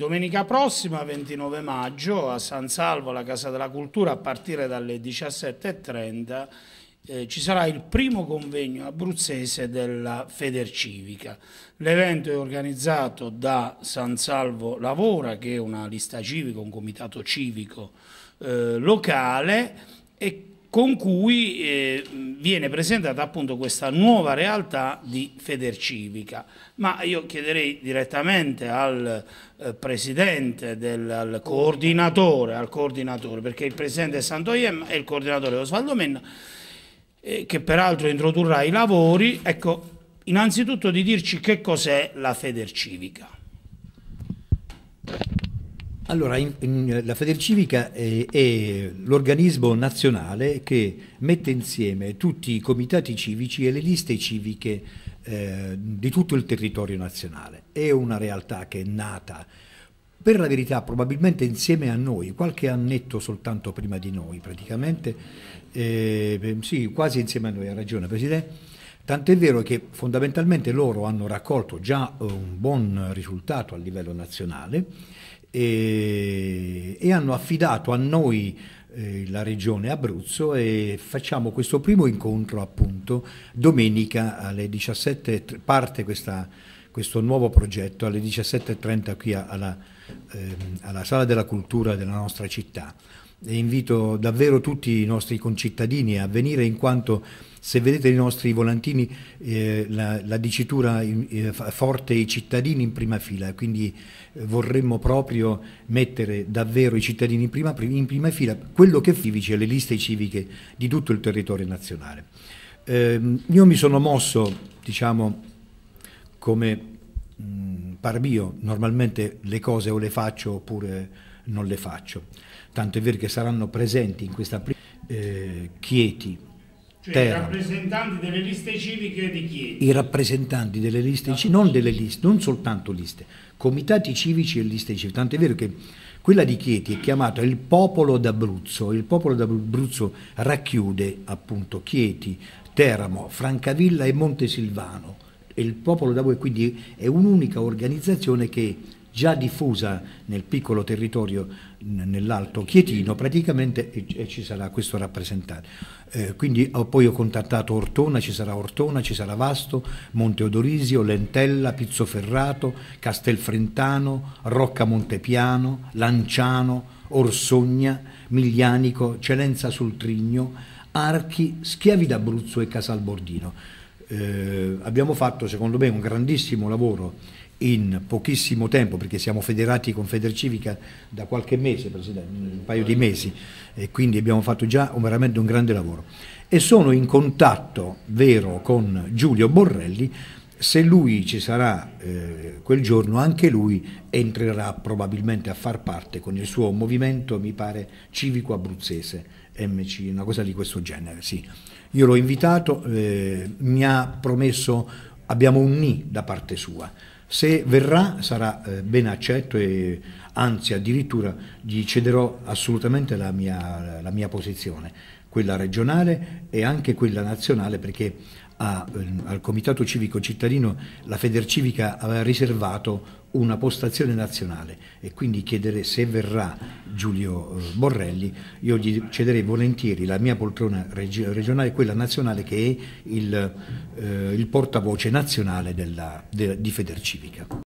Domenica prossima, 29 maggio, a San Salvo, la Casa della Cultura, a partire dalle 17.30, eh, ci sarà il primo convegno abruzzese della Federcivica. L'evento è organizzato da San Salvo Lavora, che è una lista civica, un comitato civico eh, locale, e con cui eh, viene presentata appunto questa nuova realtà di Federcivica. Ma io chiederei direttamente al eh, presidente, del, al coordinatore, al coordinatore, perché il presidente è Santo Iem e il coordinatore Osvaldo Menna, eh, che peraltro introdurrà i lavori, ecco, innanzitutto di dirci che cos'è la Federcivica. Allora, in, in, eh, la Federcivica è, eh, è l'organismo nazionale che mette insieme tutti i comitati civici e le liste civiche eh, di tutto il territorio nazionale. È una realtà che è nata per la verità probabilmente insieme a noi, qualche annetto soltanto prima di noi praticamente, eh, sì, quasi insieme a noi, ha ragione Presidente, tant'è vero che fondamentalmente loro hanno raccolto già eh, un buon risultato a livello nazionale e, e hanno affidato a noi eh, la regione Abruzzo e facciamo questo primo incontro appunto domenica alle 17, parte questa, questo nuovo progetto alle 17.30 qui alla, ehm, alla Sala della Cultura della nostra città e invito davvero tutti i nostri concittadini a venire in quanto se vedete i nostri volantini eh, la, la, dicitura eh, forte i cittadini in prima fila, quindi eh, vorremmo proprio mettere davvero i cittadini in prima, in prima fila, quello che è fivice le liste civiche di tutto il territorio nazionale. Eh, io mi sono mosso, diciamo, come mh, mm, par mio, normalmente le cose o le faccio oppure non le faccio. Tanto è vero che saranno presenti in questa prima eh, Chieti, cioè i rappresentanti delle liste civiche di Chieti. I rappresentanti delle liste, civiche, non delle liste, non soltanto liste, comitati civici e liste civiche. Tanto è vero che quella di Chieti è chiamata il popolo d'Abruzzo, il popolo d'Abruzzo racchiude appunto Chieti, Teramo, Francavilla e Montesilvano. E il popolo d'Abruzzo quindi è un'unica organizzazione che già diffusa nel piccolo territorio nell'Alto Chietino, praticamente e ci sarà questo rappresentante. Eh, quindi ho, poi ho contattato Ortona, ci sarà Ortona, ci sarà Vasto, Monte Odorisio, Lentella, Pizzoferrato, Castelfrentano, Rocca Montepiano, Lanciano, Orsogna, Miglianico, Celenza sul Trigno, Archi, Schiavi d'Abruzzo e Casalbordino eh, abbiamo fatto secondo me un grandissimo lavoro in pochissimo tempo, perché siamo federati con Federcivica da qualche mese, un paio di mesi, e quindi abbiamo fatto già un, veramente un grande lavoro. E sono in contatto vero con Giulio Borrelli se lui ci sarà eh, quel giorno, anche lui entrerà probabilmente a far parte con il suo movimento, mi pare, civico abruzzese, MC, una cosa di questo genere, sì. Io l'ho invitato, eh, mi ha promesso, abbiamo un ni da parte sua. Se verrà sarà eh, ben accetto e anzi addirittura gli cederò assolutamente la mia, la mia posizione, quella regionale e anche quella nazionale perché a, ehm, al Comitato Civico Cittadino la Federcivica aveva riservato una postazione nazionale e quindi chiedere se verrà Giulio eh, Borrelli, io gli cederei volentieri la mia poltrona regionale, quella nazionale che è il, eh, il portavoce nazionale della, de, di Federcivica.